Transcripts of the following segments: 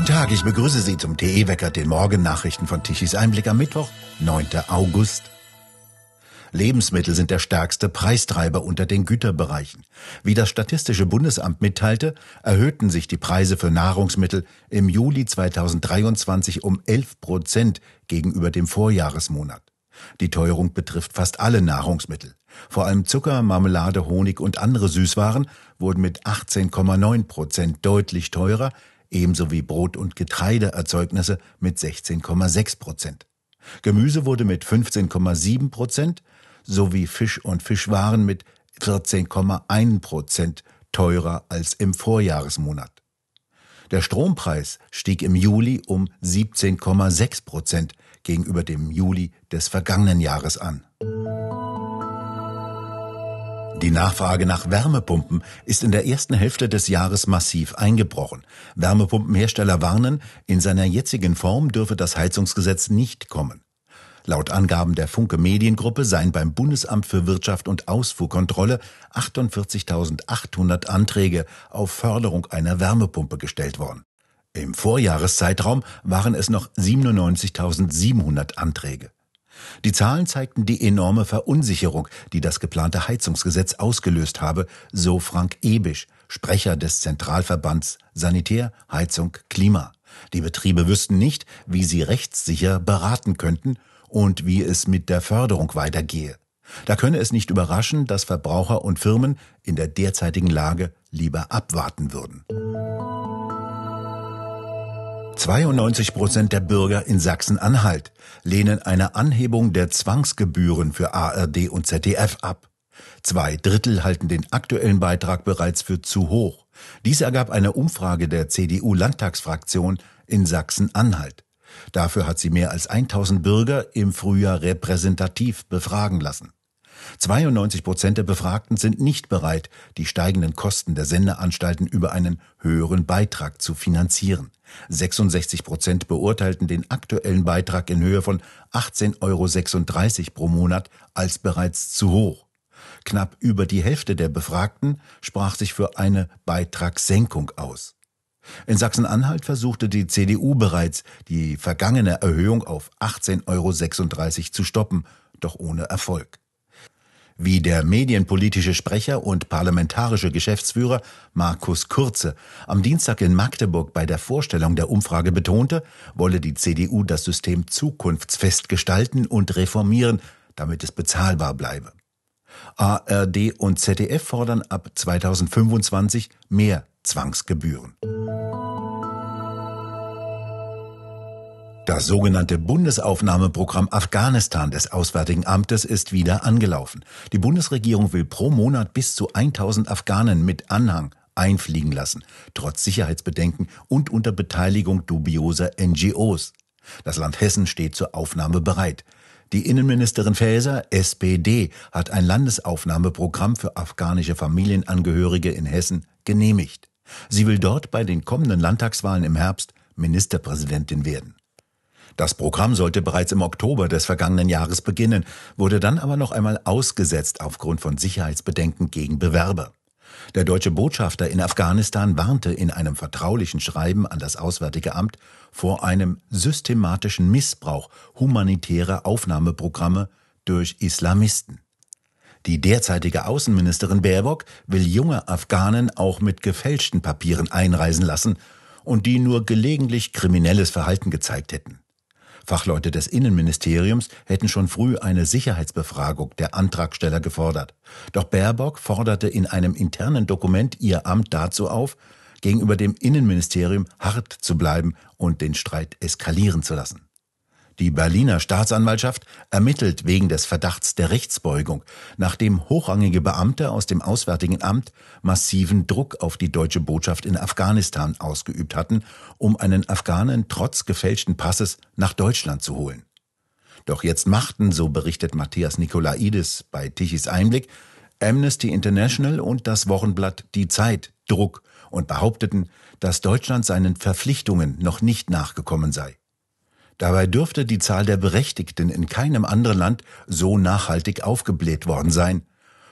Guten Tag, ich begrüße Sie zum TE Wecker, den Morgennachrichten von Tichys Einblick am Mittwoch, 9. August. Lebensmittel sind der stärkste Preistreiber unter den Güterbereichen. Wie das Statistische Bundesamt mitteilte, erhöhten sich die Preise für Nahrungsmittel im Juli 2023 um 11 Prozent gegenüber dem Vorjahresmonat. Die Teuerung betrifft fast alle Nahrungsmittel. Vor allem Zucker, Marmelade, Honig und andere Süßwaren wurden mit 18,9 Prozent deutlich teurer ebenso wie Brot- und Getreideerzeugnisse mit 16,6 Prozent. Gemüse wurde mit 15,7 Prozent sowie Fisch und Fischwaren mit 14,1 Prozent teurer als im Vorjahresmonat. Der Strompreis stieg im Juli um 17,6 Prozent gegenüber dem Juli des vergangenen Jahres an. Die Nachfrage nach Wärmepumpen ist in der ersten Hälfte des Jahres massiv eingebrochen. Wärmepumpenhersteller warnen, in seiner jetzigen Form dürfe das Heizungsgesetz nicht kommen. Laut Angaben der Funke Mediengruppe seien beim Bundesamt für Wirtschaft und Ausfuhrkontrolle 48.800 Anträge auf Förderung einer Wärmepumpe gestellt worden. Im Vorjahreszeitraum waren es noch 97.700 Anträge. Die Zahlen zeigten die enorme Verunsicherung, die das geplante Heizungsgesetz ausgelöst habe, so Frank Ebisch, Sprecher des Zentralverbands Sanitär, Heizung, Klima. Die Betriebe wüssten nicht, wie sie rechtssicher beraten könnten und wie es mit der Förderung weitergehe. Da könne es nicht überraschen, dass Verbraucher und Firmen in der derzeitigen Lage lieber abwarten würden. 92 Prozent der Bürger in Sachsen-Anhalt lehnen eine Anhebung der Zwangsgebühren für ARD und ZDF ab. Zwei Drittel halten den aktuellen Beitrag bereits für zu hoch. Dies ergab eine Umfrage der CDU-Landtagsfraktion in Sachsen-Anhalt. Dafür hat sie mehr als 1000 Bürger im Frühjahr repräsentativ befragen lassen. 92 Prozent der Befragten sind nicht bereit, die steigenden Kosten der Sendeanstalten über einen höheren Beitrag zu finanzieren. 66 Prozent beurteilten den aktuellen Beitrag in Höhe von 18,36 Euro pro Monat als bereits zu hoch. Knapp über die Hälfte der Befragten sprach sich für eine Beitragssenkung aus. In Sachsen-Anhalt versuchte die CDU bereits, die vergangene Erhöhung auf 18,36 Euro zu stoppen, doch ohne Erfolg wie der medienpolitische Sprecher und parlamentarische Geschäftsführer Markus Kurze am Dienstag in Magdeburg bei der Vorstellung der Umfrage betonte, wolle die CDU das System zukunftsfest gestalten und reformieren, damit es bezahlbar bleibe. ARD und ZDF fordern ab 2025 mehr Zwangsgebühren. Das sogenannte Bundesaufnahmeprogramm Afghanistan des Auswärtigen Amtes ist wieder angelaufen. Die Bundesregierung will pro Monat bis zu 1000 Afghanen mit Anhang einfliegen lassen, trotz Sicherheitsbedenken und unter Beteiligung dubioser NGOs. Das Land Hessen steht zur Aufnahme bereit. Die Innenministerin Faeser, SPD, hat ein Landesaufnahmeprogramm für afghanische Familienangehörige in Hessen genehmigt. Sie will dort bei den kommenden Landtagswahlen im Herbst Ministerpräsidentin werden. Das Programm sollte bereits im Oktober des vergangenen Jahres beginnen, wurde dann aber noch einmal ausgesetzt aufgrund von Sicherheitsbedenken gegen Bewerber. Der deutsche Botschafter in Afghanistan warnte in einem vertraulichen Schreiben an das Auswärtige Amt vor einem systematischen Missbrauch humanitärer Aufnahmeprogramme durch Islamisten. Die derzeitige Außenministerin Baerbock will junge Afghanen auch mit gefälschten Papieren einreisen lassen und die nur gelegentlich kriminelles Verhalten gezeigt hätten. Fachleute des Innenministeriums hätten schon früh eine Sicherheitsbefragung der Antragsteller gefordert. Doch Baerbock forderte in einem internen Dokument ihr Amt dazu auf, gegenüber dem Innenministerium hart zu bleiben und den Streit eskalieren zu lassen. Die Berliner Staatsanwaltschaft ermittelt wegen des Verdachts der Rechtsbeugung, nachdem hochrangige Beamte aus dem Auswärtigen Amt massiven Druck auf die deutsche Botschaft in Afghanistan ausgeübt hatten, um einen Afghanen trotz gefälschten Passes nach Deutschland zu holen. Doch jetzt machten, so berichtet Matthias Nikolaidis bei Tichys Einblick, Amnesty International und das Wochenblatt Die Zeit Druck und behaupteten, dass Deutschland seinen Verpflichtungen noch nicht nachgekommen sei. Dabei dürfte die Zahl der Berechtigten in keinem anderen Land so nachhaltig aufgebläht worden sein.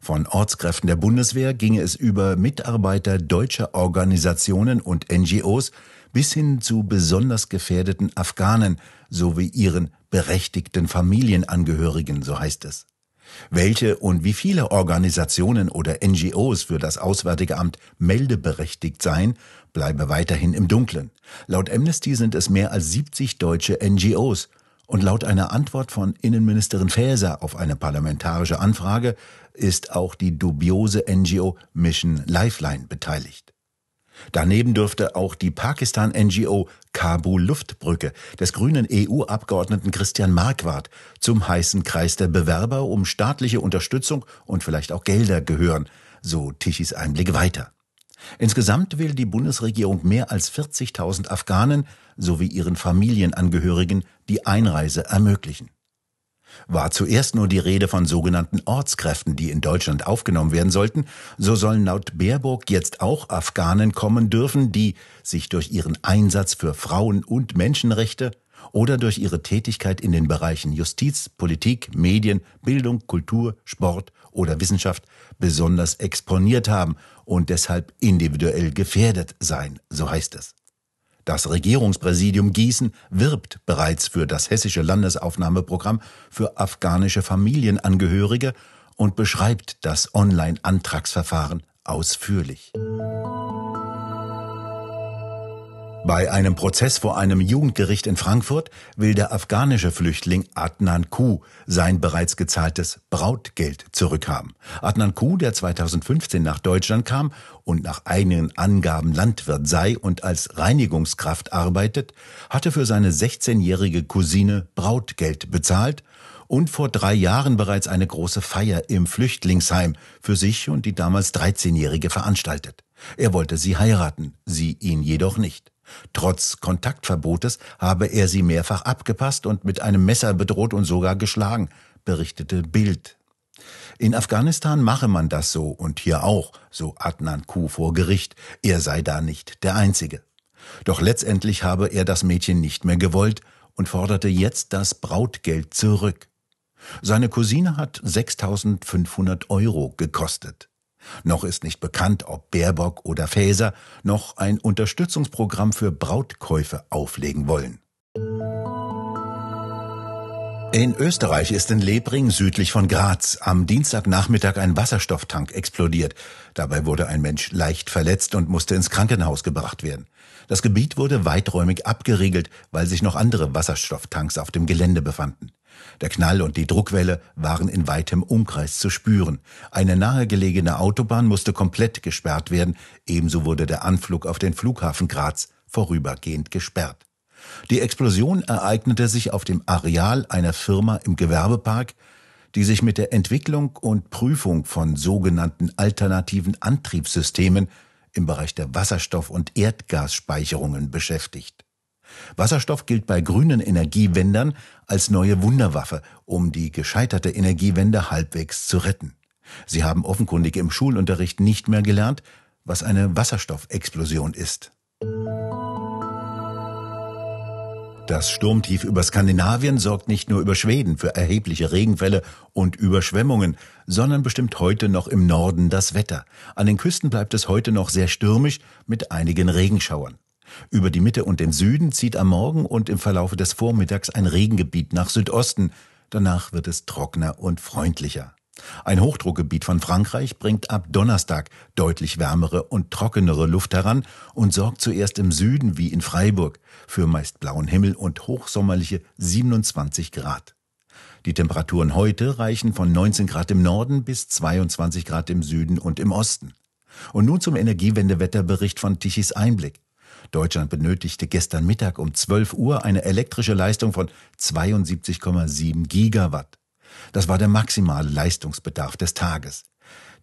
Von Ortskräften der Bundeswehr ginge es über Mitarbeiter deutscher Organisationen und NGOs bis hin zu besonders gefährdeten Afghanen sowie ihren berechtigten Familienangehörigen, so heißt es. Welche und wie viele Organisationen oder NGOs für das Auswärtige Amt meldeberechtigt seien, bleibe weiterhin im Dunkeln. Laut Amnesty sind es mehr als 70 deutsche NGOs. Und laut einer Antwort von Innenministerin Faeser auf eine parlamentarische Anfrage ist auch die dubiose NGO Mission Lifeline beteiligt. Daneben dürfte auch die Pakistan-NGO Kabul Luftbrücke des grünen EU-Abgeordneten Christian Marquardt zum heißen Kreis der Bewerber um staatliche Unterstützung und vielleicht auch Gelder gehören, so Tichys Einblick weiter. Insgesamt will die Bundesregierung mehr als 40.000 Afghanen sowie ihren Familienangehörigen die Einreise ermöglichen. War zuerst nur die Rede von sogenannten Ortskräften, die in Deutschland aufgenommen werden sollten, so sollen laut Baerbock jetzt auch Afghanen kommen dürfen, die sich durch ihren Einsatz für Frauen und Menschenrechte oder durch ihre Tätigkeit in den Bereichen Justiz, Politik, Medien, Bildung, Kultur, Sport oder Wissenschaft besonders exponiert haben und deshalb individuell gefährdet sein, so heißt es. Das Regierungspräsidium Gießen wirbt bereits für das hessische Landesaufnahmeprogramm für afghanische Familienangehörige und beschreibt das Online-Antragsverfahren ausführlich. Bei einem Prozess vor einem Jugendgericht in Frankfurt will der afghanische Flüchtling Adnan Ku sein bereits gezahltes Brautgeld zurückhaben. Adnan Ku, der 2015 nach Deutschland kam und nach eigenen Angaben Landwirt sei und als Reinigungskraft arbeitet, hatte für seine 16-jährige Cousine Brautgeld bezahlt und vor drei Jahren bereits eine große Feier im Flüchtlingsheim für sich und die damals 13-Jährige veranstaltet. Er wollte sie heiraten, sie ihn jedoch nicht. Trotz Kontaktverbotes habe er sie mehrfach abgepasst und mit einem Messer bedroht und sogar geschlagen, berichtete Bild. In Afghanistan mache man das so und hier auch, so Adnan Kuh vor Gericht, er sei da nicht der Einzige. Doch letztendlich habe er das Mädchen nicht mehr gewollt und forderte jetzt das Brautgeld zurück. Seine Cousine hat 6500 Euro gekostet. Noch ist nicht bekannt, ob Baerbock oder Faeser noch ein Unterstützungsprogramm für Brautkäufe auflegen wollen. In Österreich ist in Lebring südlich von Graz am Dienstagnachmittag ein Wasserstofftank explodiert. Dabei wurde ein Mensch leicht verletzt und musste ins Krankenhaus gebracht werden. Das Gebiet wurde weiträumig abgeriegelt, weil sich noch andere Wasserstofftanks auf dem Gelände befanden. Der Knall und die Druckwelle waren in weitem Umkreis zu spüren. Eine nahegelegene Autobahn musste komplett gesperrt werden, ebenso wurde der Anflug auf den Flughafen Graz vorübergehend gesperrt. Die Explosion ereignete sich auf dem Areal einer Firma im Gewerbepark, die sich mit der Entwicklung und Prüfung von sogenannten alternativen Antriebssystemen im Bereich der Wasserstoff- und Erdgasspeicherungen beschäftigt. Wasserstoff gilt bei grünen Energiewändern als neue Wunderwaffe, um die gescheiterte Energiewende halbwegs zu retten. Sie haben offenkundig im Schulunterricht nicht mehr gelernt, was eine Wasserstoffexplosion ist. Das Sturmtief über Skandinavien sorgt nicht nur über Schweden für erhebliche Regenfälle und Überschwemmungen, sondern bestimmt heute noch im Norden das Wetter. An den Küsten bleibt es heute noch sehr stürmisch mit einigen Regenschauern. Über die Mitte und den Süden zieht am Morgen und im Verlaufe des Vormittags ein Regengebiet nach Südosten. Danach wird es trockener und freundlicher. Ein Hochdruckgebiet von Frankreich bringt ab Donnerstag deutlich wärmere und trockenere Luft heran und sorgt zuerst im Süden wie in Freiburg für meist blauen Himmel und hochsommerliche 27 Grad. Die Temperaturen heute reichen von 19 Grad im Norden bis 22 Grad im Süden und im Osten. Und nun zum Energiewendewetterbericht von Tichys Einblick. Deutschland benötigte gestern Mittag um 12 Uhr eine elektrische Leistung von 72,7 Gigawatt. Das war der maximale Leistungsbedarf des Tages.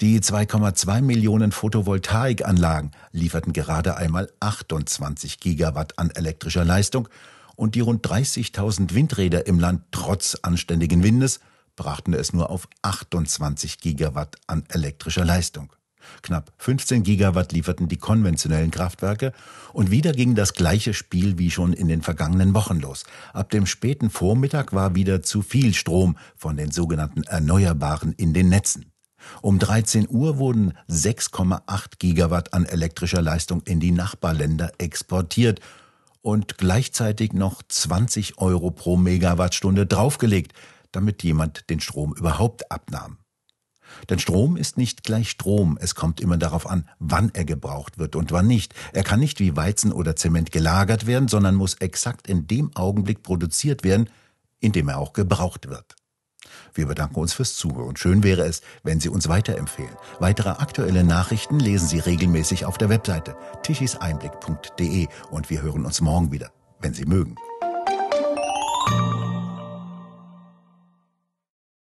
Die 2,2 Millionen Photovoltaikanlagen lieferten gerade einmal 28 Gigawatt an elektrischer Leistung und die rund 30.000 Windräder im Land trotz anständigen Windes brachten es nur auf 28 Gigawatt an elektrischer Leistung. Knapp 15 Gigawatt lieferten die konventionellen Kraftwerke und wieder ging das gleiche Spiel wie schon in den vergangenen Wochen los. Ab dem späten Vormittag war wieder zu viel Strom von den sogenannten Erneuerbaren in den Netzen. Um 13 Uhr wurden 6,8 Gigawatt an elektrischer Leistung in die Nachbarländer exportiert und gleichzeitig noch 20 Euro pro Megawattstunde draufgelegt, damit jemand den Strom überhaupt abnahm. Denn Strom ist nicht gleich Strom. Es kommt immer darauf an, wann er gebraucht wird und wann nicht. Er kann nicht wie Weizen oder Zement gelagert werden, sondern muss exakt in dem Augenblick produziert werden, in dem er auch gebraucht wird. Wir bedanken uns fürs Zuhören. Schön wäre es, wenn Sie uns weiterempfehlen. Weitere aktuelle Nachrichten lesen Sie regelmäßig auf der Webseite tischiseinblick.de und wir hören uns morgen wieder, wenn Sie mögen.